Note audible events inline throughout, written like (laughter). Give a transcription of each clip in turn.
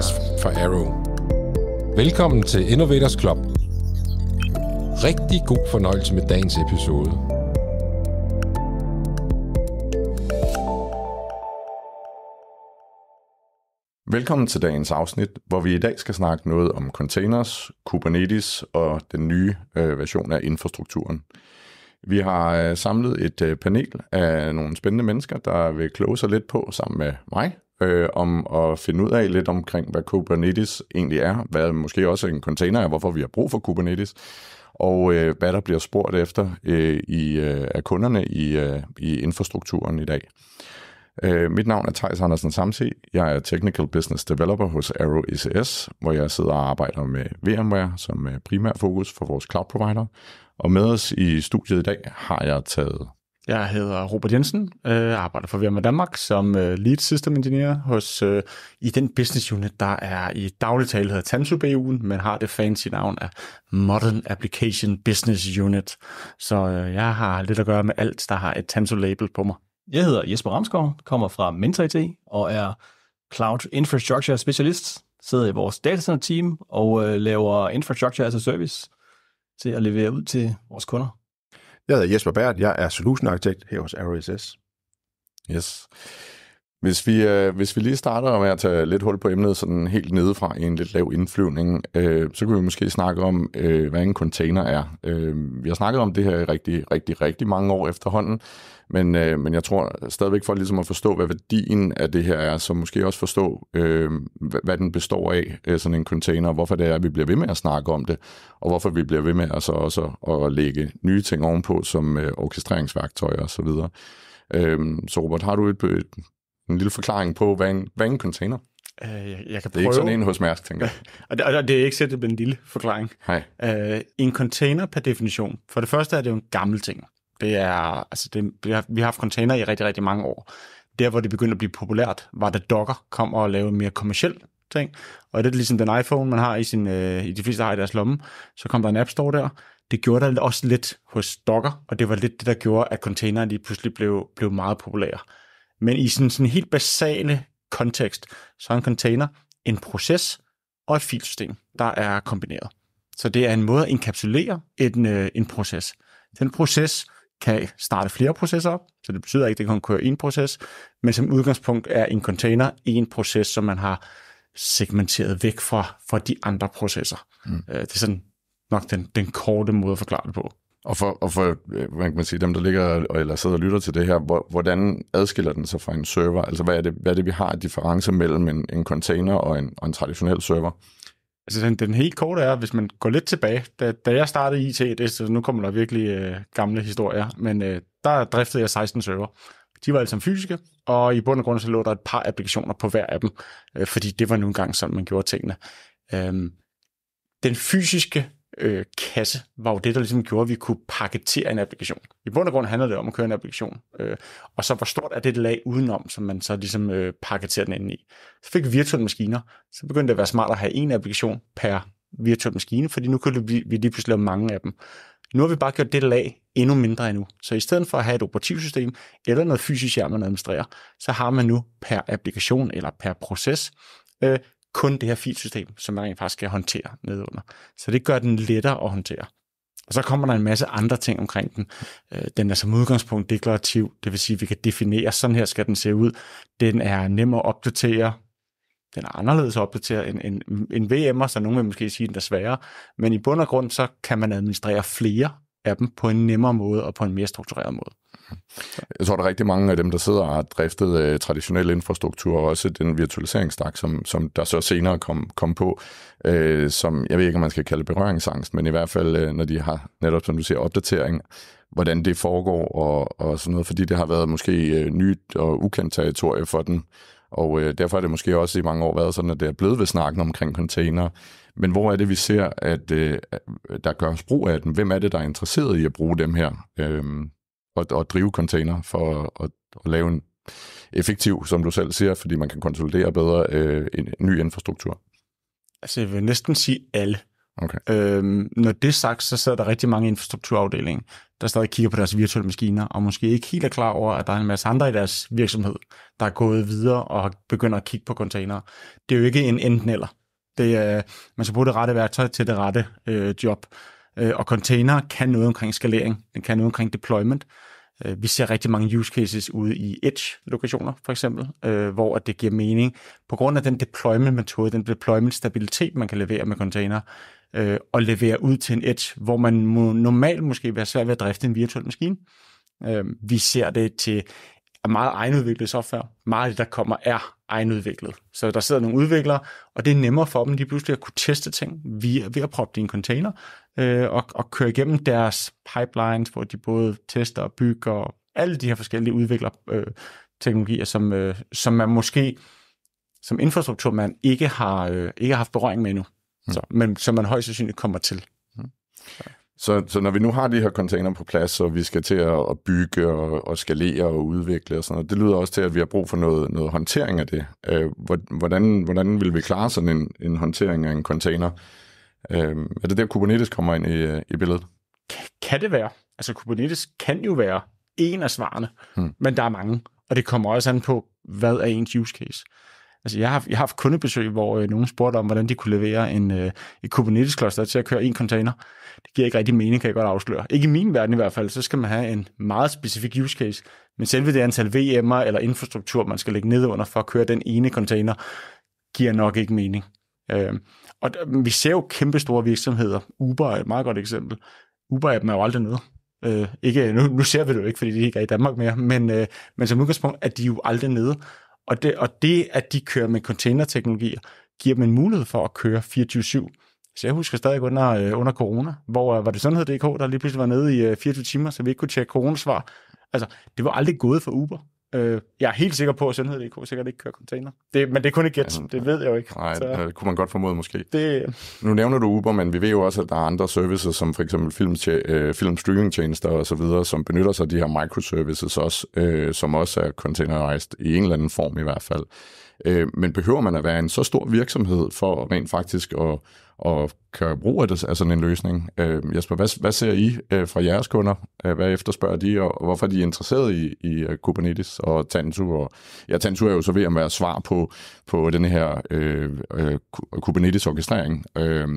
Lars fra Arrow. Velkommen til Innovators Club. Rigtig god fornøjelse med dagens episode. Velkommen til dagens afsnit, hvor vi i dag skal snakke noget om containers, Kubernetes og den nye øh, version af infrastrukturen. Vi har øh, samlet et øh, panel af nogle spændende mennesker, der vil kloge sig lidt på sammen med mig, øh, om at finde ud af lidt omkring, hvad Kubernetes egentlig er, hvad måske også en container er, hvorfor vi har brug for Kubernetes, og øh, hvad der bliver spurgt efter øh, i, øh, af kunderne i, øh, i infrastrukturen i dag. Øh, mit navn er Thijs Andersen Samsi. Jeg er Technical Business Developer hos Arrow ECS, hvor jeg sidder og arbejder med VMware som øh, primær fokus for vores cloud provider. Og med os i studiet i dag har jeg taget jeg hedder Robert Jensen, øh, arbejder for VM Danmark som øh, Lead System Engineer hos øh, i den business unit, der er i daglig tale hedder Tansu BU'en, men har det fancy navn af Modern Application Business Unit. Så øh, jeg har lidt at gøre med alt, der har et Tansu-label på mig. Jeg hedder Jesper Ramskov, kommer fra Mentor IT og er Cloud Infrastructure Specialist, sidder i vores datacenter team og øh, laver infrastructure as a service til at levere ud til vores kunder. Jeg hedder Jesper Bært, jeg er solution arkitekt her hos RSS. Yes. Hvis vi, øh, hvis vi lige starter med at tage lidt hul på emnet sådan helt nedefra i en lidt lav indflyvning, øh, så kan vi måske snakke om, øh, hvad en container er. Øh, vi har snakket om det her i rigtig, rigtig, rigtig mange år efterhånden, men, øh, men jeg tror stadigvæk for ligesom at forstå, hvad værdien af det her er, så måske også forstå, øh, hvad, den består af, øh, sådan en container, og hvorfor det er, at vi bliver ved med at snakke om det, og hvorfor vi bliver ved med altså også at, at lægge nye ting ovenpå, som øh, orkestreringsværktøjer osv. Øh, så Robert, har du et, et en lille forklaring på, hvad en, hvad en container? Øh, jeg, jeg kan det er prøve. ikke sådan en hos Mærsk, tænker jeg. (laughs) og, det, og det er ikke sættet en lille forklaring. Hey. Uh, øh, en container per definition. For det første er det jo en gammel ting. Det er, altså det, vi, har, vi har haft container i rigtig, rigtig mange år. Der, hvor det begyndte at blive populært, var da Docker kom og lavede mere kommersiel ting. Og det er ligesom den iPhone, man har i, sin, uh, i de fleste har i deres lomme. Så kom der en App Store der. Det gjorde der også lidt hos Docker, og det var lidt det, der gjorde, at containeren lige pludselig blev, blev meget populær. Men i sådan en helt basale kontekst, så er en container en proces og et filsystem, der er kombineret. Så det er en måde at inkapsulere en, øh, en proces. Den proces kan starte flere processer op, så det betyder ikke, at det kun køre en proces, men som udgangspunkt er en container en proces, som man har segmenteret væk fra, fra de andre processer. Mm. Øh, det er sådan nok den, den korte måde at forklare det på. Og for, og for øh, hvad kan man sige, dem, der ligger eller sidder og lytter til det her, hvor, hvordan adskiller den sig fra en server? Altså, hvad er det, hvad er det vi har af differencer mellem en, en container og en, og en traditionel server? Altså, den, den helt korte er, hvis man går lidt tilbage, da, da jeg startede IT, det, så nu kommer der virkelig øh, gamle historier, men øh, der driftede jeg 16 server. De var alle sammen fysiske, og i bund og grund så lå der et par applikationer på hver af dem, øh, fordi det var nu engang sådan, man gjorde tingene. Øh, den fysiske øh, kasse var jo det, der ligesom gjorde, at vi kunne pakketere en applikation. I bund og grund handler det om at køre en applikation. Øh, og så hvor stort er det lag udenom, som man så ligesom øh, pakketerer den ind i. Så fik vi virtuelle maskiner. Så begyndte det at være smart at have en applikation per virtuel maskine, fordi nu kunne vi, vi lige pludselig lave mange af dem. Nu har vi bare gjort det lag endnu mindre endnu. Så i stedet for at have et operativsystem eller noget fysisk hjem, man administrerer, så har man nu per applikation eller per proces øh, kun det her filsystem, som man faktisk skal håndtere nedunder. Så det gør den lettere at håndtere. Og så kommer der en masse andre ting omkring den. Øh, den er som udgangspunkt deklarativ, det vil sige, at vi kan definere, sådan her skal den se ud. Den er nem at opdatere, den er anderledes opdatere end, end, end VM'er, så nogen vil måske sige, at den er sværere. Men i bund og grund, så kan man administrere flere af dem på en nemmere måde og på en mere struktureret måde. Jeg tror, der er rigtig mange af dem, der sidder og har driftet uh, traditionel infrastruktur, og også den virtualiseringsstak, som, som der så senere kom, kom på, uh, som jeg ved ikke, om man skal kalde berøringsangst, men i hvert fald, uh, når de har netop, som du siger, opdatering, hvordan det foregår og, og sådan noget, fordi det har været måske uh, nyt og ukendt territorie for den og øh, derfor har det måske også i mange år været sådan, at det er blevet ved snakken omkring container. Men hvor er det, vi ser, at øh, der gør brug af dem? Hvem er det, der er interesseret i at bruge dem her øh, og, og drive container for at, at, at lave en effektiv, som du selv siger, fordi man kan konsolidere bedre øh, en ny infrastruktur? Altså, jeg vil næsten sige alle. Okay. Øhm, når det er sagt, så sidder der rigtig mange infrastrukturafdelinger, der stadig kigger på deres virtuelle maskiner, og måske ikke helt er klar over, at der er en masse andre i deres virksomhed, der er gået videre og begynder at kigge på containere. Det er jo ikke en enten eller. Det er, man skal bruge det rette værktøj til det rette øh, job. Øh, og container kan noget omkring skalering, den kan noget omkring deployment, Øh, vi ser rigtig mange use cases ude i Edge-lokationer, for eksempel, øh, hvor at det giver mening på grund af den deployment-metode, den deployment-stabilitet, man kan levere med container, øh, og levere ud til en Edge, hvor man normalt måske være svært ved at drifte en virtuel maskine. vi ser det til er meget egenudviklet software. Meget af det, der kommer, er egenudviklet. Så der sidder nogle udviklere, og det er nemmere for dem lige pludselig at kunne teste ting via, ved at proppe det i en container øh, og, og køre igennem deres pipelines, hvor de både tester og bygger og alle de her forskellige udvikler øh, teknologier, som, øh, som man måske som infrastrukturmand ikke har, øh, ikke har haft berøring med endnu, mm. så, men som man højst sandsynligt kommer til. Mm. Så. Så, så når vi nu har de her container på plads, og vi skal til at, bygge og, og skalere og udvikle og sådan noget, det lyder også til, at vi har brug for noget, noget håndtering af det. Øh, hvordan, hvordan vil vi klare sådan en, en håndtering af en container? Øh, er det der, Kubernetes kommer ind i, i billedet? Kan det være? Altså Kubernetes kan jo være en af svarene, hmm. men der er mange, og det kommer også an på, hvad er ens use case? Altså, jeg har, jeg har haft kundebesøg, hvor øh, nogen spurgte om, hvordan de kunne levere en, øh, et Kubernetes-cluster til at køre en container. Det giver ikke rigtig mening, kan jeg godt afsløre. Ikke i min verden i hvert fald, så skal man have en meget specifik use case, men selve det antal VM'er eller infrastruktur, man skal lægge ned under for at køre den ene container, giver nok ikke mening. Øh, og vi ser jo kæmpe store virksomheder. Uber er et meget godt eksempel. Uber-appen er jo aldrig nede. Øh, ikke, nu, nu ser vi det jo ikke, fordi de ikke er i Danmark mere, men, øh, men som udgangspunkt er de jo aldrig nede. Og det, og det, at de kører med containerteknologier, giver dem en mulighed for at køre 24-7. Så jeg husker stadig under, øh, under corona, hvor øh, var det sundhed.dk, der lige pludselig var nede i øh, 24 timer, så vi ikke kunne tjekke coronasvar. Altså, det var aldrig gået for Uber. Øh, jeg er helt sikker på, at sundhed.dk sikkert ikke kører container. Det, men det er kun et gæt, det ved jeg jo ikke. Nej, så. det kunne man godt formode måske. Det... Nu nævner du Uber, men vi ved jo også, at der er andre services, som for eksempel film, øh, tjenester og så videre, som benytter sig af de her microservices også, øh, som også er containerized i en eller anden form i hvert fald. Øh, men behøver man at være en så stor virksomhed for rent faktisk at og kan bruge af, af sådan en løsning. Øh, Jesper, hvad, hvad ser I øh, fra jeres kunder? Øh, hvad efterspørger de, og hvorfor er de interesseret i, i uh, Kubernetes og Tantu? Og, ja, Tantu er jo så ved at være svar på, på den her øh, øh, Kubernetes-orkestrering. Øh,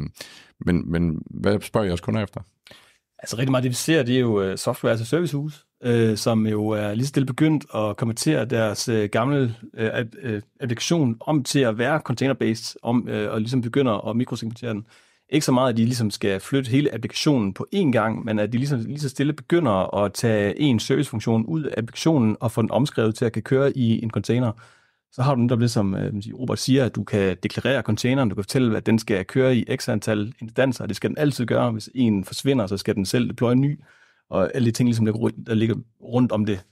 men, men hvad spørger jeres kunder efter? Altså rigtig meget det, vi ser, det er jo øh, software as altså a service øh, som jo er lige stille begyndt at konvertere deres øh, gamle øh, øh, applikation om til at være container-based, om, øh, og ligesom begynder at mikrosegmentere den. Ikke så meget, at de ligesom skal flytte hele applikationen på én gang, men at de ligesom lige så stille begynder at tage en servicefunktion ud af applikationen og få den omskrevet til at kan køre i en container. Så har du netop det, øh, som Robert siger, at du kan deklarere containeren, du kan fortælle, at den skal køre i x antal instanser, og det skal den altid gøre. Hvis en forsvinder, så skal den selv deploye en ny, og alle de ting, ligesom, der ligger rundt om det.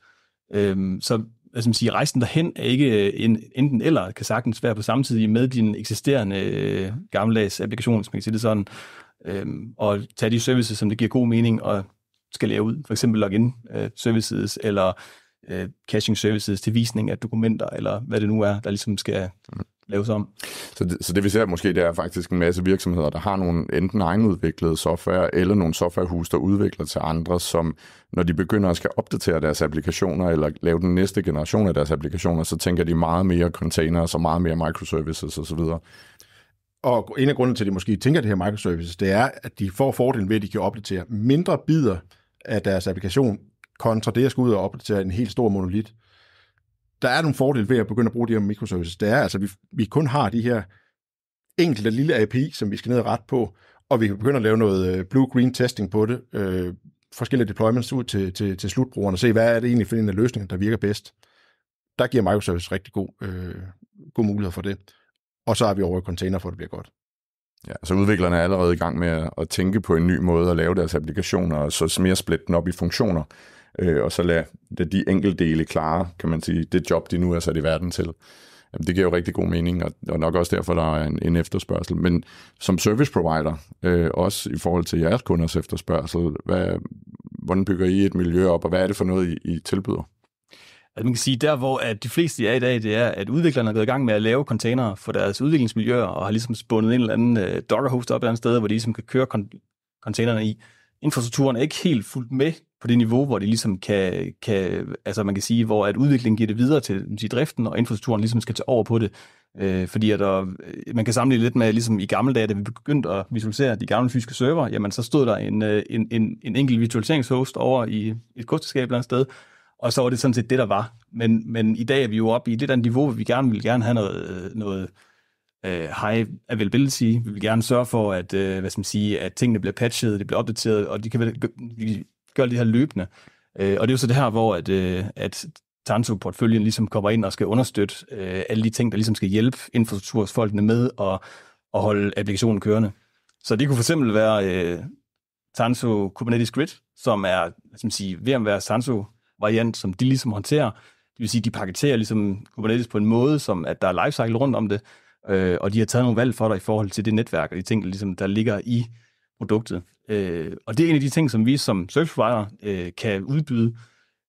Øhm, så hvad skal man sige, rejsen derhen er ikke øh, en, enten eller, kan sagtens være på samme tid med din eksisterende øh, gammeldags applikation, hvis man kan sige det sådan, øhm, og tage de services, som det giver god mening, og lære ud, for eksempel login services, eller øh, caching services til visning af dokumenter, eller hvad det nu er, der ligesom skal mm. laves om. Så det, så det vi ser måske, det er faktisk en masse virksomheder, der har nogle enten egenudviklede software, eller nogle softwarehus, der udvikler til andre, som når de begynder at skal opdatere deres applikationer, eller lave den næste generation af deres applikationer, så tænker de meget mere container, så meget mere microservices osv. Og en af grunden til, at de måske tænker det her microservices, det er, at de får fordelen ved, at de kan opdatere mindre bidder af deres applikation kontra det, jeg skal ud og opdatere en helt stor monolit. Der er nogle fordele ved at begynde at bruge de her microservices. Det er altså, vi, vi kun har de her enkelte lille API, som vi skal ned og ret på, og vi kan begynde at lave noget øh, blue-green testing på det, øh, forskellige deployments ud til, til, til slutbrugerne, og se, hvad er det egentlig for en af løsningerne, der virker bedst. Der giver microservices rigtig god, øh, god mulighed for det. Og så er vi over i container, for at det bliver godt. Ja, så udviklerne er allerede i gang med at tænke på en ny måde at lave deres applikationer, og så mere splitte den op i funktioner, øh, og så lade, lade de dele klare, kan man sige, det job, de nu er sat i verden til. Jamen, det giver jo rigtig god mening, og, og nok også derfor, der er en, en efterspørgsel. Men som service provider, øh, også i forhold til jeres kunders efterspørgsel, hvad, hvordan bygger I et miljø op, og hvad er det for noget, I, I tilbyder? Altså man kan sige, der hvor at de fleste er i dag, det er, at udviklerne er gået i gang med at lave containere for deres udviklingsmiljøer, og har ligesom spundet en eller anden øh, docker-host op et eller andet sted, hvor de ligesom kan køre kon- containerne i infrastrukturen er ikke helt fuldt med på det niveau, hvor det ligesom kan, kan altså man kan sige, hvor at udviklingen giver det videre til, til driften, og infrastrukturen ligesom skal tage over på det. Øh, fordi at der, øh, man kan sammenligne lidt med, ligesom i gamle dage, da vi begyndte at visualisere de gamle fysiske server, jamen så stod der en, øh, en, en, en enkelt visualiseringshost over i et kosteskab et eller andet sted, og så var det sådan set det, der var. Men, men i dag er vi jo oppe i et lidt andet niveau, hvor vi gerne vil gerne have noget, øh, noget øh, high availability. Vi vil gerne sørge for, at, øh, hvad skal man sige, at tingene bliver patchet, det bliver opdateret, og de kan vi gør det her løbende. Øh, og det er jo så det her, hvor at, øh, at Tanto-portføljen ligesom kommer ind og skal understøtte øh, alle de ting, der ligesom skal hjælpe infrastrukturfolkene med at, at holde applikationen kørende. Så det kunne for eksempel være øh, Tanso Kubernetes Grid, som er som sige, være Tanso variant, som de ligesom håndterer. Det vil sige, de paketerer ligesom Kubernetes på en måde, som at der er lifecycle rundt om det, Øh, og de har taget nogle valg for dig i forhold til det netværk og de ting, der, ligesom, der ligger i produktet. Øh, og det er en af de ting, som vi som service provider øh, kan udbyde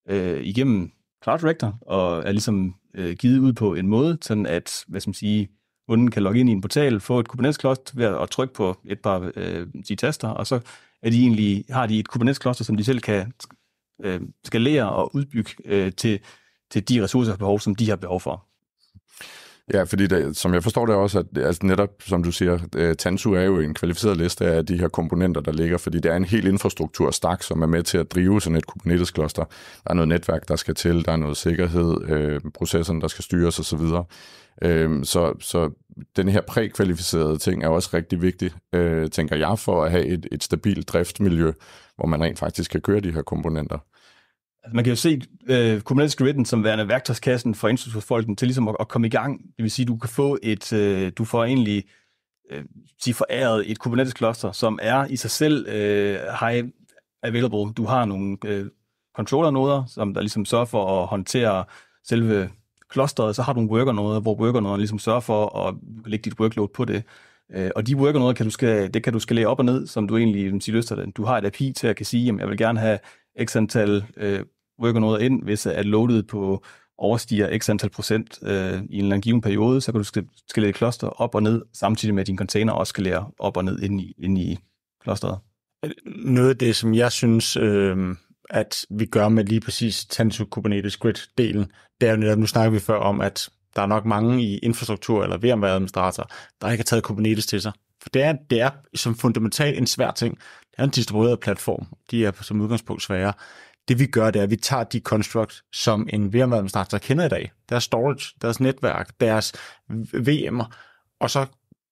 øh, igennem Cloud Director, og er ligesom øh, givet ud på en måde, sådan at, hvad skal man sige, kunden kan logge ind i en portal, få et Kubernetes-kloster ved at trykke på et par øh, de taster, og så er de egentlig, har de et Kubernetes-kloster, som de selv kan øh, skalere og udbygge øh, til, til de ressourcer behov, som de har behov for. Ja, fordi det, som jeg forstår det også, at altså netop, som du siger, øh, Tansu er jo en kvalificeret liste af de her komponenter, der ligger, fordi det er en hel infrastruktur stak, som er med til at drive sådan et Kubernetes-kloster. Der er noget netværk, der skal til, der er noget sikkerhed, øh, processerne, der skal styres osv. Øh, så, så den her prækvalificerede ting er også rigtig vigtig, øh, tænker jeg, for at have et, et stabilt driftmiljø, hvor man rent faktisk kan køre de her komponenter. Altså, man kan jo se øh, Kubernetes Gridden som værende værktøjskassen for infrastrukturfolken til ligesom at, at komme i gang. Det vil sige, du kan få et, øh, du får egentlig øh, sige foræret et Kubernetes cluster, som er i sig selv øh, high available. Du har nogle øh, controller-noder, som der ligesom sørger for at håndtere selve klosteret. så har du en worker-noder, hvor worker-noderen ligesom sørger for at lægge dit workload på det. Øh, og de worker-noder, kan du skal, det kan du skalere op og ned, som du egentlig siger, lyster det. Du har et API til at kan sige, at jeg vil gerne have x antal øh, noget ind, hvis øh, at loadet på overstiger x antal procent øh, i en eller anden given periode, så kan du skalere et kloster op og ned, samtidig med at din container også skalere op og ned ind i, ind i klosteret. Noget af det, som jeg synes, øh, at vi gør med lige præcis Tanzu Kubernetes Grid-delen, det er jo netop, nu snakker vi før om, at der er nok mange i infrastruktur eller VMware-administrator, der ikke har taget Kubernetes til sig. For det er, det er som fundamentalt en svær ting. Det er en distribueret platform. De er som udgangspunkt svære. Det vi gør, det er, at vi tager de constructs, som en VM-administrator kender i dag, deres storage, deres netværk, deres VM'er, og så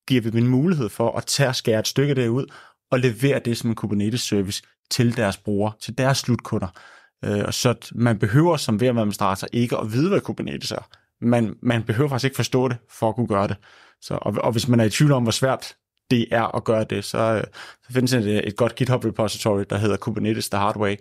giver vi dem en mulighed for at tage og skære et stykke derud og levere det som en Kubernetes-service til deres brugere, til deres slutkunder. Øh, og så man behøver som VM-administrator ikke at vide, hvad Kubernetes er. Man, man behøver faktisk ikke forstå det for at kunne gøre det. Så, og, og hvis man er i tvivl om, hvor svært det er at gøre det, så, øh, så findes et, et godt GitHub repository, der hedder Kubernetes The Hard Way,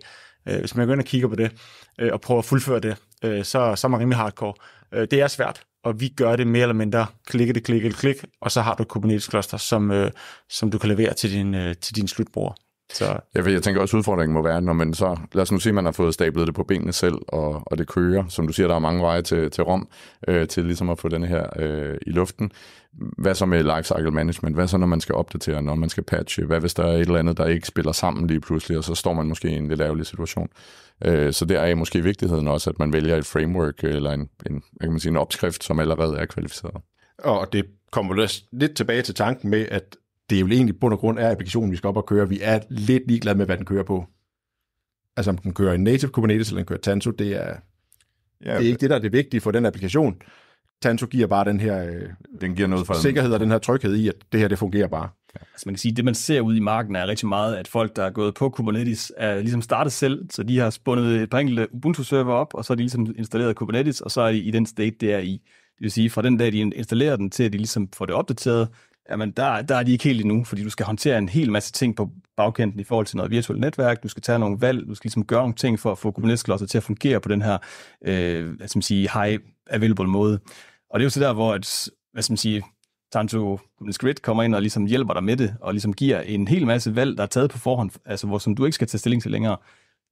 øh, hvis man går ind og kigger på det, øh, og prøver at fuldføre det, øh, så, så er man rimelig hardcore. Øh, det er svært, og vi gør det mere eller mindre klikke det, klikke det, klik, og så har du et Kubernetes-cluster, som, som du kan levere til din, til din slutbruger. Så. Ja, for jeg tænker også, at udfordringen må være, når man så, lad os nu sige, at man har fået stablet det på benene selv, og, og det kører. Som du siger, der er mange veje til, til Rom, øh, til ligesom at få den her øh, i luften. Hvad så med lifecycle management? Hvad så, når man skal opdatere, når man skal patche? Hvad hvis der er et eller andet, der ikke spiller sammen lige pludselig, og så står man måske i en lidt ærgerlig situation? Øh, så der er måske vigtigheden også, at man vælger et framework øh, eller en, en, kan man sige, en opskrift, som allerede er kvalificeret. Og det kommer altså lidt tilbage til tanken med, at det er jo egentlig bund og grund af applikationen, vi skal op og køre. Vi er lidt ligeglade med, hvad den kører på. Altså om den kører i native Kubernetes eller den kører Tanzu, det er, ja, det er ikke det, der er det vigtige for den applikation. Tanzu giver bare den her øh, den giver noget for sikkerhed den. og den her tryghed i, at det her det fungerer bare. Ja. Altså man kan sige, at det man ser ud i marken er rigtig meget, at folk, der er gået på Kubernetes, er ligesom startet selv, så de har spundet et par enkelte Ubuntu-server op, og så er de ligesom installeret Kubernetes, og så er de i den state, det er i. Det vil sige, fra den dag, de installerer den, til at de ligesom får det opdateret, jamen der, der er de ikke helt endnu, fordi du skal håndtere en hel masse ting på bagkanten i forhold til noget virtuelt netværk, du skal tage nogle valg, du skal ligesom gøre nogle ting for at få kubernetes til at fungere på den her, øh, hvad skal man sige, high available måde. Og det er jo så der, hvor et, hvad skal man sige, Tanto Grid kommer ind og ligesom hjælper dig med det, og ligesom giver en hel masse valg, der er taget på forhånd, altså hvor, som du ikke skal tage stilling til længere.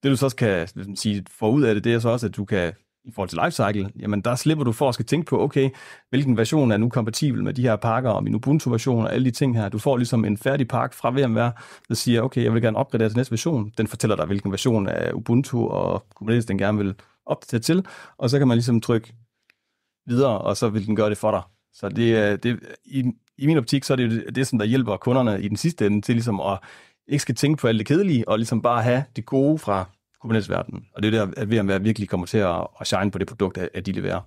Det du så også kan sige, få ud af det, det er så også, at du kan i forhold til lifecycle, jamen der slipper du for at skal tænke på, okay, hvilken version er nu kompatibel med de her pakker, og min Ubuntu-version og alle de ting her. Du får ligesom en færdig pakke fra VMware, der siger, okay, jeg vil gerne opgradere til næste version. Den fortæller dig, hvilken version af Ubuntu og Kubernetes, den gerne vil opdatere til, og så kan man ligesom trykke videre, og så vil den gøre det for dig. Så det, øh, det i, i min optik, så er det det, som der hjælper kunderne i den sidste ende til ligesom at ikke skal tænke på alt det kedelige, og ligesom bare have det gode fra kubernetes verden Og det er der, at VMware virkelig kommer til at, at shine på det produkt, at de leverer.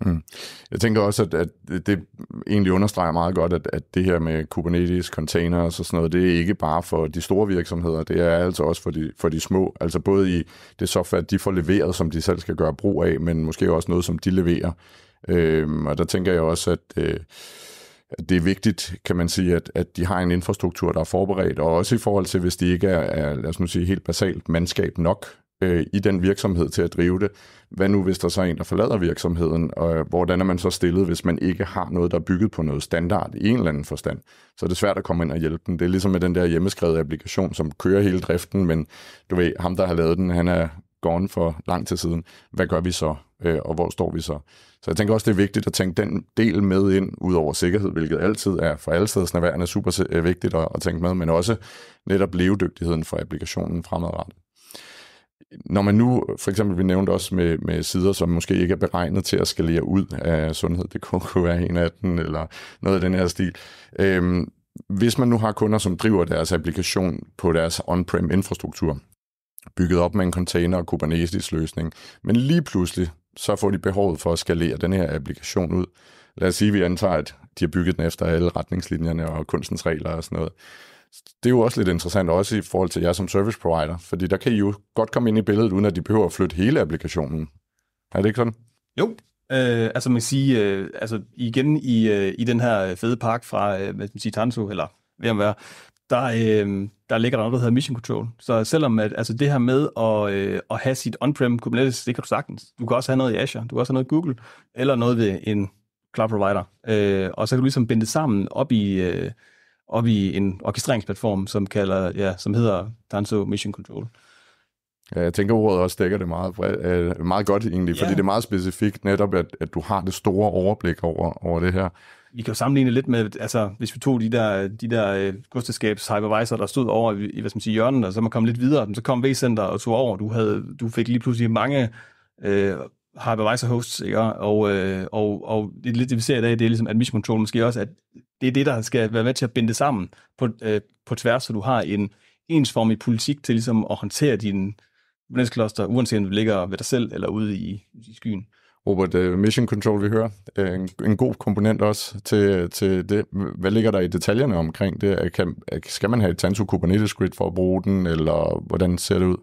Mm. Jeg tænker også, at, at det egentlig understreger meget godt, at, at det her med Kubernetes, containers og sådan noget, det er ikke bare for de store virksomheder, det er altså også for de, for de små. Altså både i det software, de får leveret, som de selv skal gøre brug af, men måske også noget, som de leverer. Øhm, og der tænker jeg også, at... Øh, det er vigtigt, kan man sige, at, at de har en infrastruktur, der er forberedt, og også i forhold til, hvis de ikke er, er lad os nu sige, helt basalt mandskab nok øh, i den virksomhed til at drive det. Hvad nu, hvis der så er en, der forlader virksomheden? Og hvordan er man så stillet, hvis man ikke har noget, der er bygget på noget standard i en eller anden forstand? Så er det svært at komme ind og hjælpe dem. Det er ligesom med den der hjemmeskrevet applikation, som kører hele driften, men du ved, ham, der har lavet den, han er gone for lang tid siden. Hvad gør vi så? Øh, og hvor står vi så? Så jeg tænker også, det er vigtigt at tænke den del med ind, ud over sikkerhed, hvilket altid er for alle er super øh, vigtigt at, tænke med, men også netop levedygtigheden for applikationen fremadrettet. Når man nu, for eksempel vi nævnte også med, med sider, som måske ikke er beregnet til at skalere ud af sundhed.dk, kunne være en af den, eller noget af den her stil. Øhm, hvis man nu har kunder, som driver deres applikation på deres on-prem infrastruktur, bygget op med en container og Kubernetes-løsning, men lige pludselig så får de behovet for at skalere den her applikation ud. Lad os sige, at vi antager, at de har bygget den efter alle retningslinjerne og kunstens regler og sådan noget. Det er jo også lidt interessant, også i forhold til jer som service provider, fordi der kan I jo godt komme ind i billedet, uden at de behøver at flytte hele applikationen. Er det ikke sådan? Jo, Øh, altså man kan sige, øh, altså igen i, øh, i den her øh, fede park fra, øh, hvad skal man sige, Tanzu, eller hvad være, der, øh, der ligger der noget, der hedder Mission Control. Så selvom at, altså det her med at, øh, at have sit on-prem Kubernetes, det kan du sagtens. Du kan også have noget i Azure, du kan også have noget i Google, eller noget ved en cloud provider. Øh, og så kan du ligesom binde det sammen op i, øh, op i en orkestreringsplatform, som, kalder, ja, som hedder Tanso Mission Control. Ja, jeg tænker, ordet også dækker det meget, bredt, øh, meget godt egentlig, yeah. fordi det er meget specifikt netop, at, at du har det store overblik over, over det her vi kan jo sammenligne lidt med, altså hvis vi tog de der, de der øh, godsteskabs hypervisor, der stod over i hvad skal man sige, hjørnet, og så man kom lidt videre, så kom V-Center og tog over, du, havde, du fik lige pludselig mange øh, hypervisor hosts, ikke? Og, øh, og, og det, lidt det, vi ser i dag, det er ligesom admission control måske også, at det er det, der skal være med til at binde sammen på, øh, på tværs, så du har en ensformig politik til ligesom at håndtere din, Kubernetes-kloster, uanset om du ligger ved dig selv eller ude i, i skyen. Robert, øh, Mission Control, vi hører, øh, en, en god komponent også til, til det. Hvad ligger der i detaljerne omkring det? Kan, skal man have et Tanzu Kubernetes Grid for at bruge den, eller hvordan ser det ud?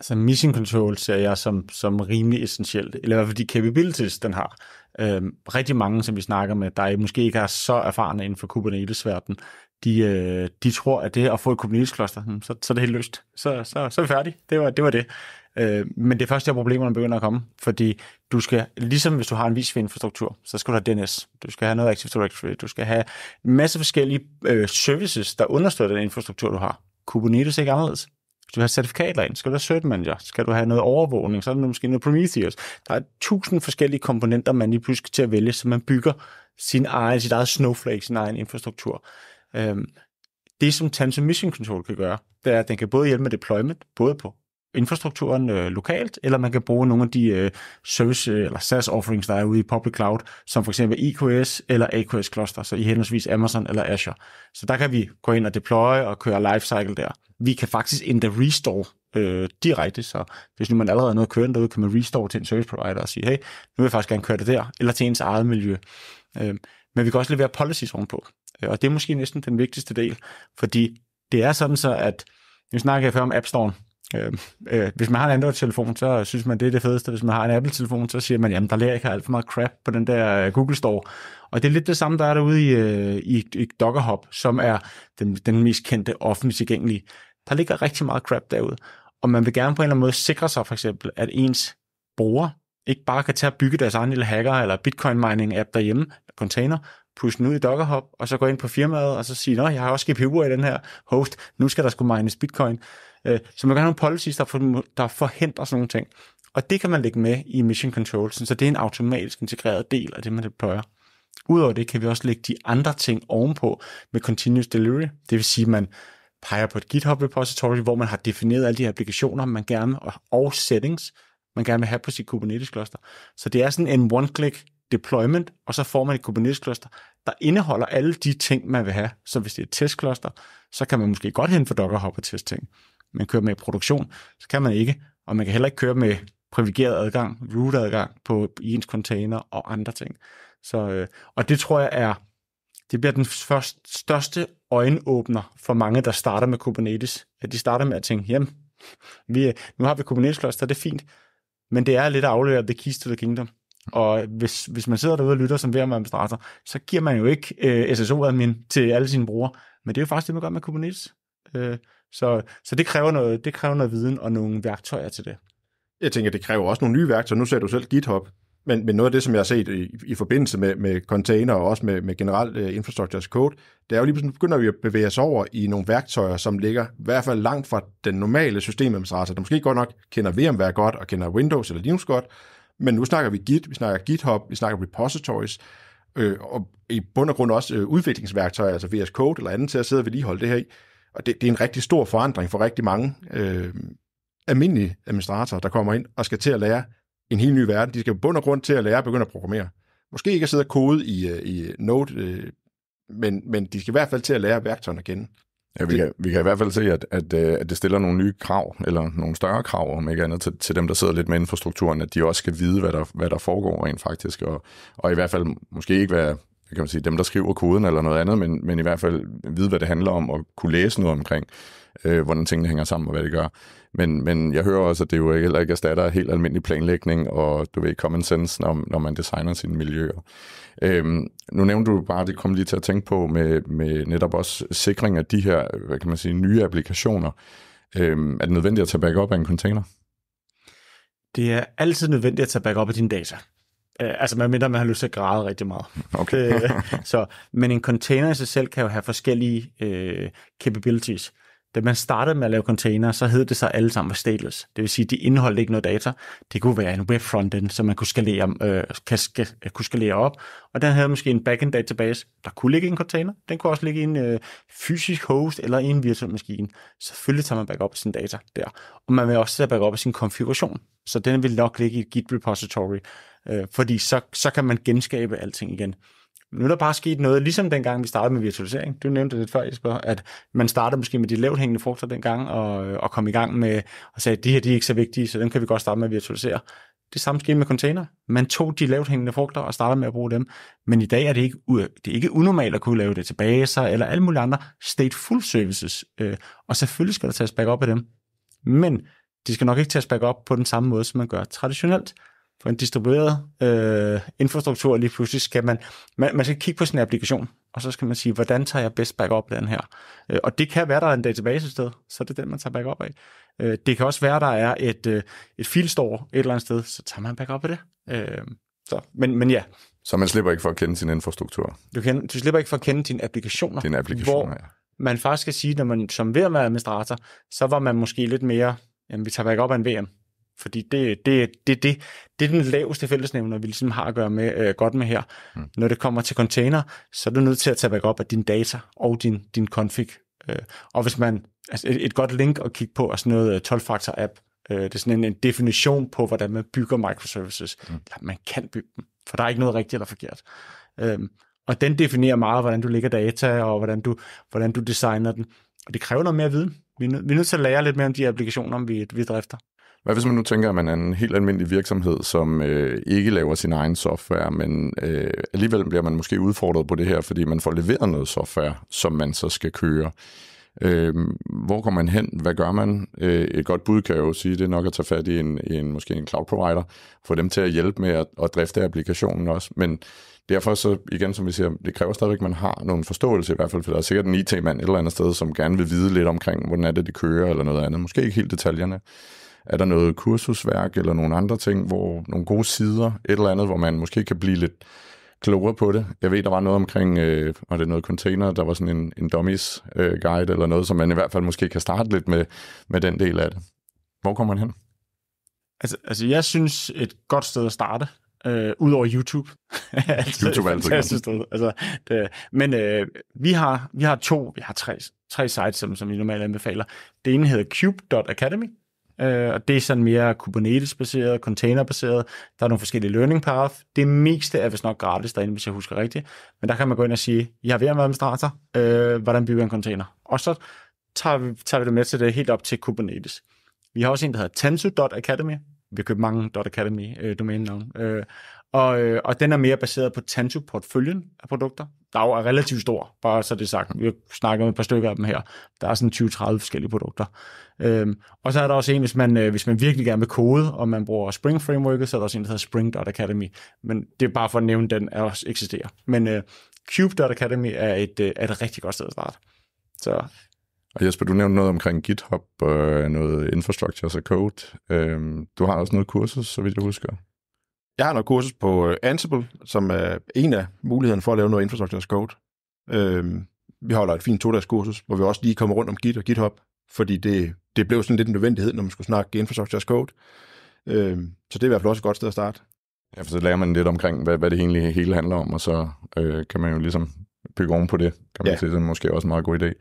Altså mission control ser jeg som, som rimelig essentielt, eller i hvert fald de capabilities, den har. Øhm, rigtig mange, som vi snakker med, der måske ikke er så erfarne inden for kubernetes verden de, øh, de tror, at det at få et Kubernetes-kloster, hmm, så, så er det helt løst. Så, så, så er vi færdige. Det var det. Var det. Øh, men det er først der, problemerne begynder at komme, fordi du skal, ligesom hvis du har en infrastruktur, så skal du have DNS, du skal have noget Active Directory, du skal have en masse forskellige øh, services, der understøtter den infrastruktur, du har. Kubernetes er ikke anderledes. Hvis du har certifikater ind, skal du have Cert Manager, skal du have noget overvågning, så er der måske noget Prometheus. Der er tusind forskellige komponenter, man lige pludselig til at vælge, så man bygger sin egen, sit eget snowflake, sin egen infrastruktur. Øhm, det, som Tanzu Mission Control kan gøre, det er, at den kan både hjælpe med deployment, både på infrastrukturen øh, lokalt, eller man kan bruge nogle af de øh, service- øh, eller SaaS-offerings, der er ude i public cloud, som for eksempel EKS eller AKS Cluster, så i henholdsvis Amazon eller Azure. Så der kan vi gå ind og deploye og køre lifecycle der. Vi kan faktisk endda restore øh, direkte, så hvis nu man allerede har noget kørende derude, kan man restore til en service provider og sige, hey, nu vil jeg faktisk gerne køre det der, eller til ens eget miljø. Øh, men vi kan også levere policies ovenpå. Øh, og det er måske næsten den vigtigste del, fordi det er sådan så, at nu snakker jeg før om App Store, Øh, øh, hvis man har en Android-telefon, så synes man, det er det fedeste. Hvis man har en Apple-telefon, så siger man, jamen der lærer ikke alt for meget crap på den der øh, Google Store. Og det er lidt det samme, der er derude i, øh, i, i Hub, som er den, den mest kendte offentligt tilgængelige. Der ligger rigtig meget crap derude. Og man vil gerne på en eller anden måde sikre sig for eksempel, at ens bruger ikke bare kan tage og bygge deres egen lille hacker eller bitcoin mining app derhjemme, container, pusse den ud i Hub, og så gå ind på firmaet, og så sige, nå, jeg har også GPU'er i den her host, nu skal der sgu mines bitcoin. Øh, så man kan have nogle policies, der, for, der forhindrer sådan nogle ting. Og det kan man lægge med i Mission Control, så det er en automatisk integreret del af det, man deployer. Udover det kan vi også lægge de andre ting ovenpå med Continuous Delivery, det vil sige, at man peger på et GitHub repository, hvor man har defineret alle de her applikationer, man gerne vil, og settings, man gerne vil have på sit Kubernetes cluster. Så det er sådan en one-click deployment, og så får man et Kubernetes cluster, der indeholder alle de ting, man vil have. Så hvis det er et testkloster, så kan man måske godt hen for Docker Hub og teste ting men kører med produktion, så kan man ikke. Og man kan heller ikke køre med privilegeret adgang, root adgang på i ens container og andre ting. Så, øh, og det tror jeg er, det bliver den første, største øjenåbner for mange, der starter med Kubernetes. At de starter med at tænke, jamen, vi, nu har vi Kubernetes så det er fint, men det er lidt at aflevere the keys to the kingdom. Og hvis, hvis man sidder derude og lytter som VM-administrator, så giver man jo ikke øh, SSO-admin til alle sine brugere. Men det er jo faktisk det, man gør med Kubernetes. Øh, så, så det, kræver noget, det kræver noget viden og nogle værktøjer til det. Jeg tænker, det kræver også nogle nye værktøjer. Nu ser du selv GitHub. Men, men noget af det, som jeg har set i, i forbindelse med, med container og også med, med generelt uh, øh, infrastructure as code, det er jo lige pludselig begynder vi at bevæge os over i nogle værktøjer, som ligger i hvert fald langt fra den normale systemadministrator, der måske godt nok kender VMware godt og kender Windows eller Linux godt, men nu snakker vi Git, vi snakker GitHub, vi snakker repositories, øh, og i bund og grund også øh, udviklingsværktøjer, altså VS Code eller andet, til at sidde og vedligeholde det her i. Og det, det er en rigtig stor forandring for rigtig mange øh, almindelige administratorer, der kommer ind og skal til at lære en helt ny verden. De skal bund og grund til at lære at begynde at programmere. Måske ikke at sidde og kode i, øh, i Node, øh, men, men de skal i hvert fald til at lære værktøjerne at kende. Ja, vi, kan, vi kan i hvert fald se, at, at, øh, at det stiller nogle nye krav, eller nogle større krav, om ikke andet, til, til dem, der sidder lidt med infrastrukturen, at de også skal vide, hvad der, hvad der foregår rent faktisk, og, og i hvert fald måske ikke være kan man sige, dem, der skriver koden eller noget andet, men, men i hvert fald vide, hvad det handler om, og kunne læse noget omkring, øh, hvordan tingene hænger sammen og hvad det gør. Men, men jeg hører også, at det jo heller ikke erstatter helt almindelig planlægning og du ved, common sense, når, når man designer sine miljøer. Øhm, nu nævnte du bare, det kom lige til at tænke på med, med netop også sikring af de her, hvad kan man sige, nye applikationer. Øhm, er det nødvendigt at tage backup af en container? Det er altid nødvendigt at tage backup af dine data. Øh, altså, man mindre man har lyst til at græde rigtig meget. Okay. Øh, så, men en container i sig selv kan jo have forskellige øh, capabilities. Da man startede med at lave container, så hed det sig alle sammen var stateless. Det vil sige, de indeholdt ikke noget data. Det kunne være en web frontend, som man kunne skalere, øh, kan, skal, kunne skalere op. Og den havde måske en backend database, der kunne ligge i en container. Den kunne også ligge i en øh, fysisk host eller i en virtuel maskine. Selvfølgelig tager man backup af sin data der. Og man vil også tage backup af sin konfiguration. Så den vil nok ligge i et Git repository øh, fordi så, så kan man genskabe alting igen. Nu er der bare sket noget, ligesom dengang vi startede med virtualisering. Du nævnte det lidt før, Jesper, at man startede måske med de lavt hængende frugter dengang, og, øh, og kom i gang med og sagde, at de her de er ikke så vigtige, så dem kan vi godt starte med at virtualisere. Det samme skete med container. Man tog de lavt hængende frugter og startede med at bruge dem. Men i dag er det ikke, det er ikke unormalt at kunne lave det tilbage sig eller alle mulige andre stateful services. Øh, og selvfølgelig skal der tages back op af dem. Men de skal nok ikke tages back op på den samme måde, som man gør traditionelt for en distribueret øh, infrastruktur, lige pludselig skal man, man, man skal kigge på sin applikation, og så skal man sige, hvordan tager jeg bedst backup den her? Øh, og det kan være, der er en database sted, så det er den, man tager backup af. Øh, det kan også være, der er et, øh, et filstore et eller andet sted, så tager man backup af det. Øh, så, men, men ja. Så man slipper ikke for at kende sin infrastruktur? Du, kan, du slipper ikke for at kende dine applikationer. Dine applikationer, hvor ja. man faktisk skal sige, når man som være administrator så var man måske lidt mere, jamen vi tager backup af en VM, fordi det, det, det, det, det er den laveste fællesnævner, vi ligesom har at gøre med, øh, godt med her. Mm. Når det kommer til container, så er du nødt til at tage backup op af dine data og din, din config. Øh, og hvis man, altså et, et godt link at kigge på er sådan noget 12-faktor øh, app. Øh, det er sådan en, en definition på, hvordan man bygger microservices. Mm. Ja, man kan bygge dem, for der er ikke noget rigtigt eller forkert. Øh, og den definerer meget, hvordan du lægger data, og hvordan du, hvordan du designer den. Og det kræver noget mere viden. Vi vi er nødt til at lære lidt mere om de applikationer, vi, vi drifter. Hvad hvis man nu tænker, at man er en helt almindelig virksomhed, som øh, ikke laver sin egen software, men øh, alligevel bliver man måske udfordret på det her, fordi man får leveret noget software, som man så skal køre. Øh, hvor går man hen? Hvad gør man? Øh, et godt bud kan jeg jo sige, det er nok at tage fat i en, en måske en cloud provider, få dem til at hjælpe med at, at drifte applikationen også, men derfor så, igen som vi siger, det kræver stadigvæk, at man har nogle forståelse i hvert fald, for der er sikkert en IT-mand et eller andet sted, som gerne vil vide lidt omkring, hvordan er det, det kører eller noget andet. Måske ikke helt detaljerne. Er der noget kursusværk eller nogle andre ting, hvor nogle gode sider, et eller andet, hvor man måske kan blive lidt klogere på det? Jeg ved, der var noget omkring, øh, var det noget container, der var sådan en, en dummies øh, guide eller noget, som man i hvert fald måske kan starte lidt med, med den del af det. Hvor kommer man hen? Altså, altså, jeg synes, et godt sted at starte, øh, ud over YouTube. (laughs) altså, YouTube er altid fantastisk sted. Altså, det, men øh, vi, har, vi har to, vi har tre, tre sites, som, som vi normalt anbefaler. Det ene hedder cube.academy, Øh, og det er sådan mere Kubernetes-baseret, container-baseret. Der er nogle forskellige learning path. Det meste er vist nok gratis derinde, hvis jeg husker rigtigt. Men der kan man gå ind og sige, jeg har ved være administrator, øh, hvordan bygger en container? Og så tager vi, tager vi det med til det helt op til Kubernetes. Vi har også en, der hedder tansu.academy, har købt mange .academy øh, domænenavn. Øh, og, øh, og den er mere baseret på Tantu-portføljen af produkter, der jo er relativt stor, bare så det er sagt. Vi snakker om et par stykker af dem her. Der er sådan 20-30 forskellige produkter. Øhm, og så er der også en, hvis man, øh, hvis man virkelig gerne vil kode, og man bruger Spring Framework, så er der også en, der hedder Spring.academy. Men det er bare for at nævne, den er også eksisterer. Men øh, Cube.academy er et, øh, er et rigtig godt sted at starte. Så og Jesper, du nævnte noget omkring GitHub og noget infrastructure, altså code. Øhm, du har også noget kursus, så vidt jeg husker. Jeg har noget kursus på øh, Ansible, som er en af mulighederne for at lave noget infrastructure as code. Øhm, vi holder et fint to-dages kursus, hvor vi også lige kommer rundt om Git og GitHub, fordi det, det blev sådan lidt en nødvendighed, når man skulle snakke infrastructure as code. Øhm, så det er i hvert fald også et godt sted at starte. Ja, for så lærer man lidt omkring, hvad, hvad det egentlig hele handler om, og så øh, kan man jo ligesom bygge oven på det, kan man ja. sige. Det er måske også en meget god idé.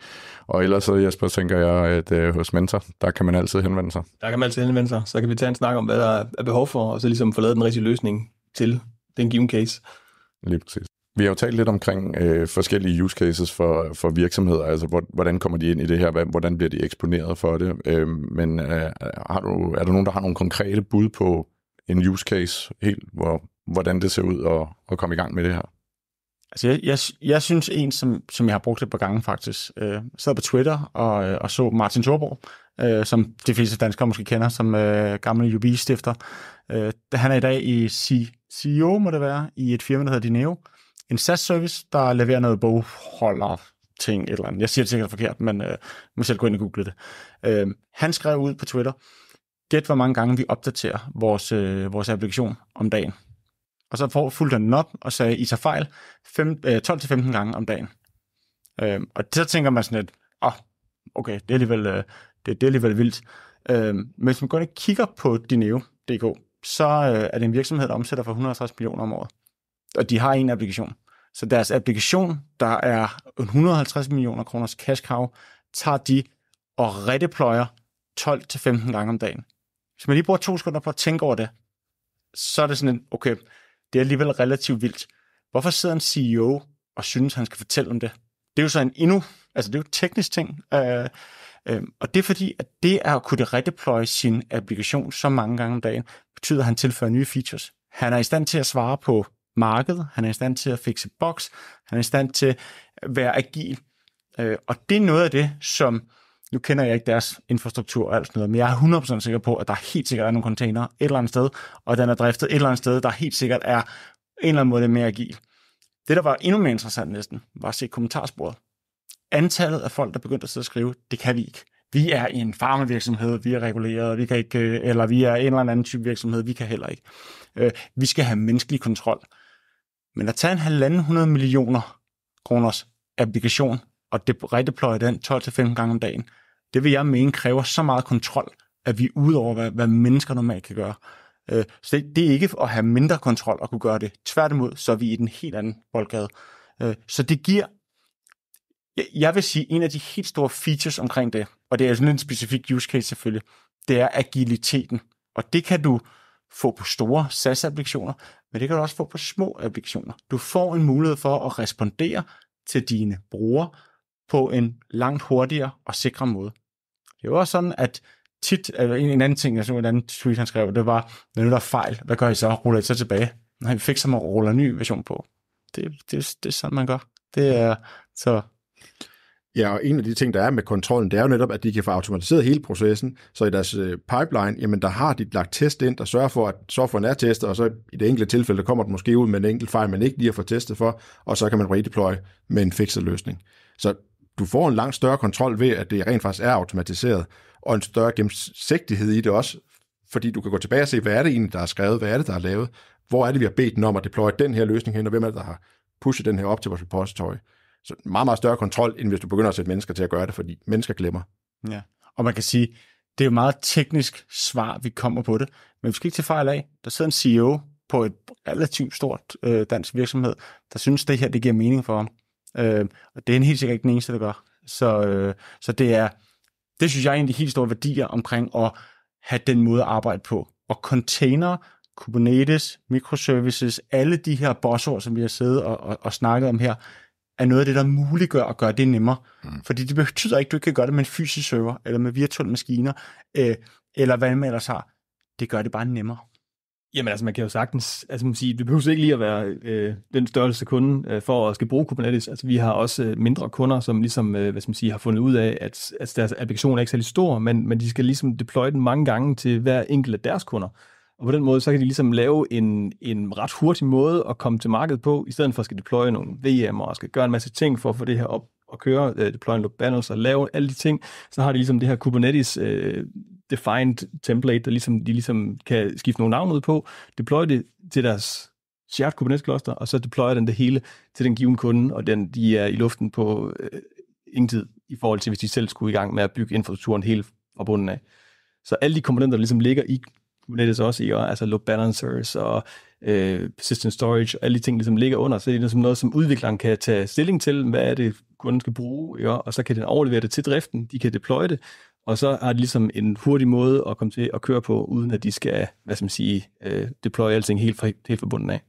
Og ellers så, Jesper, tænker jeg, at øh, hos Mentor, der kan man altid henvende sig. Der kan man altid henvende sig. Så kan vi tage en snak om, hvad der er behov for, og så ligesom få lavet den rigtige løsning til den given case. Lige præcis. Vi har jo talt lidt omkring øh, forskellige use cases for, for virksomheder, altså hvor, hvordan kommer de ind i det her, hvordan bliver de eksponeret for det, øh, men øh, har du, er der nogen, der har nogle konkrete bud på en use case, helt hvor, hvordan det ser ud at, at komme i gang med det her? Altså, jeg, jeg, jeg synes en, som, som jeg har brugt et par gange faktisk, øh, sad på Twitter og, øh, og så Martin Thorborg, øh, som de fleste danskere måske kender som øh, gamle UB-stifter. Øh, han er i dag i CEO, må det være, i et firma, der hedder Dineo. En SaaS-service, der leverer noget bogholder ting et eller andet. Jeg siger det sikkert forkert, men øh, man selv gå ind og google det. Øh, han skrev ud på Twitter, gæt hvor mange gange vi opdaterer vores, øh, vores applikation om dagen. Og så fulgte han den op og sagde, I tager fejl 12-15 øh, gange om dagen. Øh, og så tænker man sådan lidt, åh, oh, okay, det er alligevel, øh, det, det er alligevel vildt. Øh, men hvis man går ind og kigger på Dineo.dk, så øh, er det en virksomhed, der omsætter for 150 millioner om året. Og de har en applikation. Så deres applikation, der er 150 millioner kroners cash cow, tager de og redeployer 12-15 gange om dagen. Hvis man lige bruger to sekunder på at tænke over det, så er det sådan en, okay, det er alligevel relativt vildt. Hvorfor sidder en CEO og synes, han skal fortælle om det? Det er jo så en endnu, altså det er jo teknisk ting, øh, øh, og det er fordi, at det er at kunne redeploye sin applikation så mange gange om dagen, betyder, at han tilfører nye features. Han er i stand til at svare på markedet, han er i stand til at fikse boks, han er i stand til at være agil. Øh, og det er noget af det, som nu kender jeg ikke deres infrastruktur og alt sådan noget, men jeg er 100% sikker på, at der helt sikkert er nogle container et eller andet sted, og den er driftet et eller andet sted, der helt sikkert er en eller anden måde mere agil. Det, der var endnu mere interessant næsten, var at se kommentarsporet. Antallet af folk, der begyndte at sidde og skrive, det kan vi ikke. Vi er i en farmavirksomhed, vi er reguleret, vi kan ikke, øh, eller vi er en eller anden type virksomhed, vi kan heller ikke. Øh, vi skal have menneskelig kontrol. Men at tage en halvanden hundrede millioner kroners applikation og det redeployer den 12-15 gange om dagen, det vil jeg mene kræver så meget kontrol, at vi er ude over, hvad, hvad mennesker normalt kan gøre. Øh, så det, det er ikke at have mindre kontrol og kunne gøre det. Tværtimod, så er vi i den helt anden boldgade. Øh, så det giver, jeg vil sige, en af de helt store features omkring det, og det er sådan en specifik use case selvfølgelig, det er agiliteten. Og det kan du få på store SaaS-applikationer, men det kan du også få på små applikationer. Du får en mulighed for at respondere til dine brugere på en langt hurtigere og sikre måde. Det var sådan, at tit, eller øh, en, en anden ting, jeg så en anden tweet, han skrev, det var, når nu der er fejl, hvad gør I så? Ruller I så tilbage? Nej, vi fik så man ruller en ny version på. Det, det, det er sådan, man gør. Det er, så Ja, og en af de ting, der er med kontrollen, det er jo netop, at de kan få automatiseret hele processen, så i deres øh, pipeline, jamen der har de lagt test ind, der sørger for, at softwaren er testet, og så i det enkelte tilfælde, kommer den måske ud med en enkelt fejl, man ikke lige har fået testet for, og så kan man redeploy med en fikset løsning. Så du får en langt større kontrol ved, at det rent faktisk er automatiseret, og en større gennemsigtighed i det også, fordi du kan gå tilbage og se, hvad er det egentlig, der er skrevet, hvad er det, der er lavet, hvor er det, vi har bedt den om at deploye den her løsning hen, og hvem er det, der har pushet den her op til vores repository. Så meget, meget større kontrol, end hvis du begynder at sætte mennesker til at gøre det, fordi mennesker glemmer. Ja, og man kan sige, det er jo meget teknisk svar, vi kommer på det, men vi skal ikke til fejl af, der sidder en CEO på et relativt stort øh, dansk virksomhed, der synes, det her det giver mening for ham. Øh, og det er en helt sikkert ikke den eneste, der gør. Så, øh, så det er, det synes jeg er en af de helt store værdier omkring at have den måde at arbejde på. Og container, Kubernetes, microservices, alle de her bossord, som vi har siddet og, og, og snakket om her, er noget af det, der muliggør at gøre det nemmere. Mm. Fordi det betyder ikke, at du ikke kan gøre det med en fysisk server, eller med virtuelle maskiner, øh, eller hvad man ellers har. Det gør det bare nemmere. Jamen altså, man kan jo sagtens, altså man siger, vi behøver ikke lige at være øh, den størrelse kunde øh, for at skal bruge Kubernetes. Altså vi har også øh, mindre kunder, som ligesom, øh, hvad skal man sige, har fundet ud af, at, at deres applikation er ikke særlig stor, men, men de skal ligesom deploye den mange gange til hver enkelt af deres kunder. Og på den måde, så kan de ligesom lave en, en ret hurtig måde at komme til markedet på, i stedet for at skal deploye nogle VM'er og skal gøre en masse ting for at få det her op og køre, øh, deploye en og lave alle de ting, så har de ligesom det her Kubernetes øh, defined template, der ligesom, de ligesom kan skifte nogle navne ud på, deploy det til deres shared Kubernetes cluster, og så deployer den det hele til den given kunde, og den, de er i luften på øh, ingen tid, i forhold til hvis de selv skulle i gang med at bygge infrastrukturen helt fra bunden af. Så alle de komponenter, der ligesom ligger i Kubernetes også i, altså load balancers og øh, persistent storage, og alle de ting, der ligesom ligger under, så er det ligesom noget, som udvikleren kan tage stilling til, hvad er det, kunden skal bruge, ja, og så kan den overlevere det til driften, de kan deploye det, og så har det ligesom en hurtig måde at komme til at køre på, uden at de skal, hvad skal man sige, øh, deploye alting helt fra, helt fra bunden af.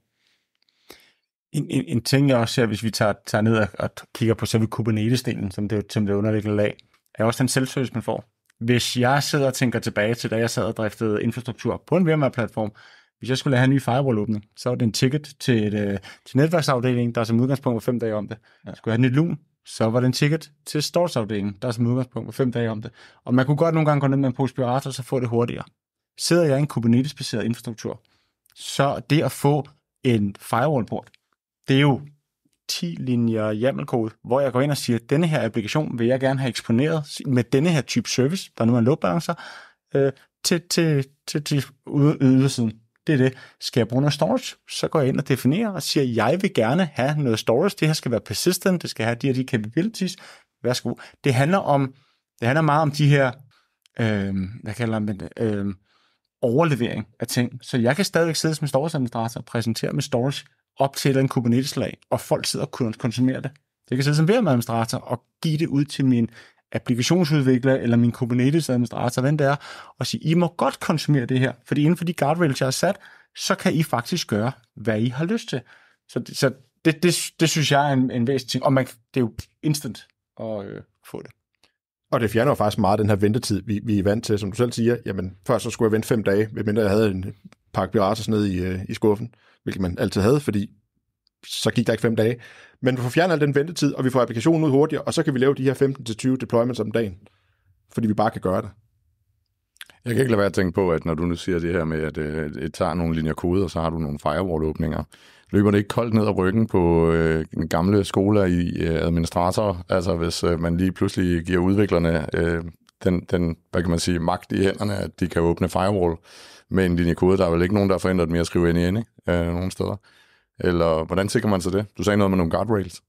En, en, en ting, jeg også ser, hvis vi tager, tager ned og, og kigger på selve Kubernetes-delen, som det, som det er underviklet af, er også den selvservice, man får. Hvis jeg sidder og tænker tilbage til, da jeg sad og driftede infrastruktur på en VMware-platform, hvis jeg skulle have en ny firewall åbnet, så var det en ticket til, et, øh, til netværksafdelingen, der som udgangspunkt var fem dage om det. Ja. Skulle jeg have et nyt lun, så var den ticket til stortsafdelingen, der er som udgangspunkt på fem dage om det. Og man kunne godt nogle gange gå ned med en postpirator, så få det hurtigere. Sidder jeg i en Kubernetes-baseret infrastruktur, så det at få en firewall-port, det er jo 10 linjer YAML-kode, hvor jeg går ind og siger, at denne her applikation vil jeg gerne have eksponeret med denne her type service, der nu er en load balancer, øh, til, til, til, til ydersiden det er det. Skal jeg bruge noget storage? Så går jeg ind og definerer og siger, jeg vil gerne have noget storage. Det her skal være persistent, det skal have de her de capabilities. Værsgo. Det handler, om, det handler meget om de her, øh, hvad kalder man det, øh, overlevering af ting. Så jeg kan stadigvæk sidde som storage-administrator og præsentere med storage op til en Kubernetes-lag, og folk sidder og konsumerer det. Det kan sidde som VM-administrator og give det ud til min applikationsudvikler eller min Kubernetes-administrator, hvem det er, og sige, I må godt konsumere det her, fordi inden for de guardrails, jeg har sat, så kan I faktisk gøre, hvad I har lyst til. Så, så det, det, det synes jeg er en, en væsentlig ting, og man, det er jo instant at øh, få det. Og det fjerner jo faktisk meget den her ventetid, vi, vi er vant til. Som du selv siger, jamen før så skulle jeg vente fem dage, medmindre jeg havde en pakke piratas nede i, øh, i skuffen, hvilket man altid havde, fordi så gik der ikke fem dage. Men vi får fjernet al den ventetid, og vi får applikationen ud hurtigere, og så kan vi lave de her 15-20 deployments om dagen, fordi vi bare kan gøre det. Jeg kan ikke lade være at tænke på, at når du nu siger det her med, at øh, det tager nogle linjer kode, og så har du nogle firewall-åbninger, løber det ikke koldt ned ad ryggen på øh, gamle skoler i øh, administratorer? Altså hvis øh, man lige pludselig giver udviklerne øh, den, den, hvad kan man sige, magt i hænderne, at de kan åbne firewall med en linje kode. Der er vel ikke nogen, der har forhindret dem i at skrive ind i ikke? Øh, nogen steder. Eller hvordan sikrer man sig det? Du sagde noget med nogle guardrails.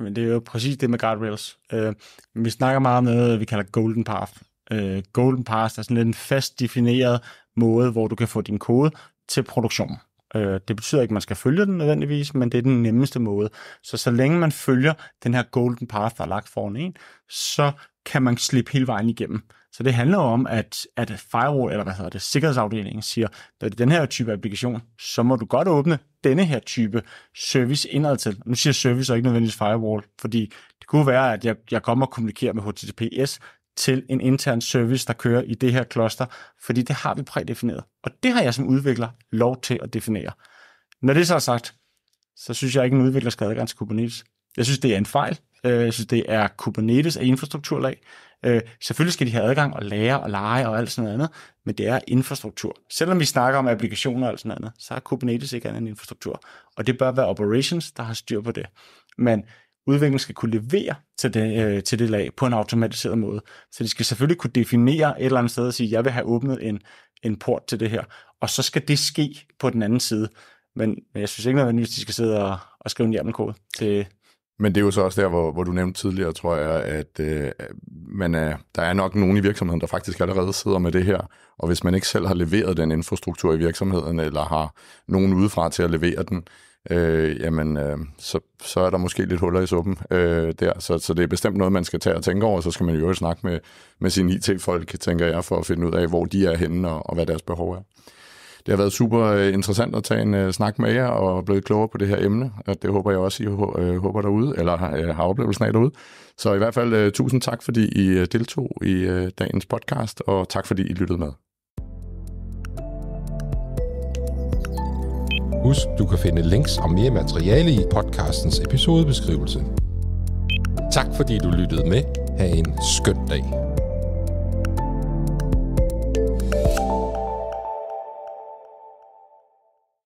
Men det er jo præcis det med guardrails. Øh, vi snakker meget om noget, vi kalder golden path. Øh, golden path er sådan en fast defineret måde, hvor du kan få din kode til produktion. Øh, det betyder ikke, at man skal følge den nødvendigvis, men det er den nemmeste måde. Så så længe man følger den her golden path, der er lagt foran en, så kan man slippe hele vejen igennem. Så det handler jo om, at, at firewall, eller hvad hedder det, sikkerhedsafdelingen siger, at det den her type applikation, så må du godt åbne denne her type service indad til. Nu siger service og ikke nødvendigvis firewall, fordi det kunne være, at jeg, jeg kommer og kommunikerer med HTTPS til en intern service, der kører i det her kloster, fordi det har vi prædefineret. Og det har jeg som udvikler lov til at definere. Når det så er sagt, så synes jeg ikke, en udvikler skal adgang til Kubernetes. Jeg synes, det er en fejl. Øh, jeg synes, det er Kubernetes af infrastrukturlag. Øh, selvfølgelig skal de have adgang og lære og lege og alt sådan noget andet, men det er infrastruktur. Selvom vi snakker om applikationer og alt sådan noget andet, så er Kubernetes ikke andet end infrastruktur. Og det bør være operations, der har styr på det. Men udviklingen skal kunne levere til det, øh, til det lag på en automatiseret måde. Så de skal selvfølgelig kunne definere et eller andet sted og sige, jeg vil have åbnet en, en port til det her. Og så skal det ske på den anden side. Men, men jeg synes ikke nødvendigvis, at de skal sidde og, og skrive en hjemmelkode til, men det er jo så også der, hvor, hvor du nævnte tidligere, tror jeg, at øh, man er, der er nok nogen i virksomheden, der faktisk allerede sidder med det her. Og hvis man ikke selv har leveret den infrastruktur i virksomheden, eller har nogen udefra til at levere den, øh, jamen, øh, så, så er der måske lidt huller i suppen øh, der. Så, så det er bestemt noget, man skal tage og tænke over, og så skal man jo også snakke med, med sine IT-folk, tænker jeg, for at finde ud af, hvor de er henne, og, og hvad deres behov er det har været super øh, interessant at tage en uh, snak med jer og blive klogere på det her emne, og det håber jeg også, I øh, håber derude, eller uh, har oplevelsen af derude. Så i hvert fald uh, tusind tak, fordi I deltog i uh, dagens podcast, og tak fordi I lyttede med. Husk, du kan finde links og mere materiale i podcastens episodebeskrivelse. Tak fordi du lyttede med. Ha' en skøn dag.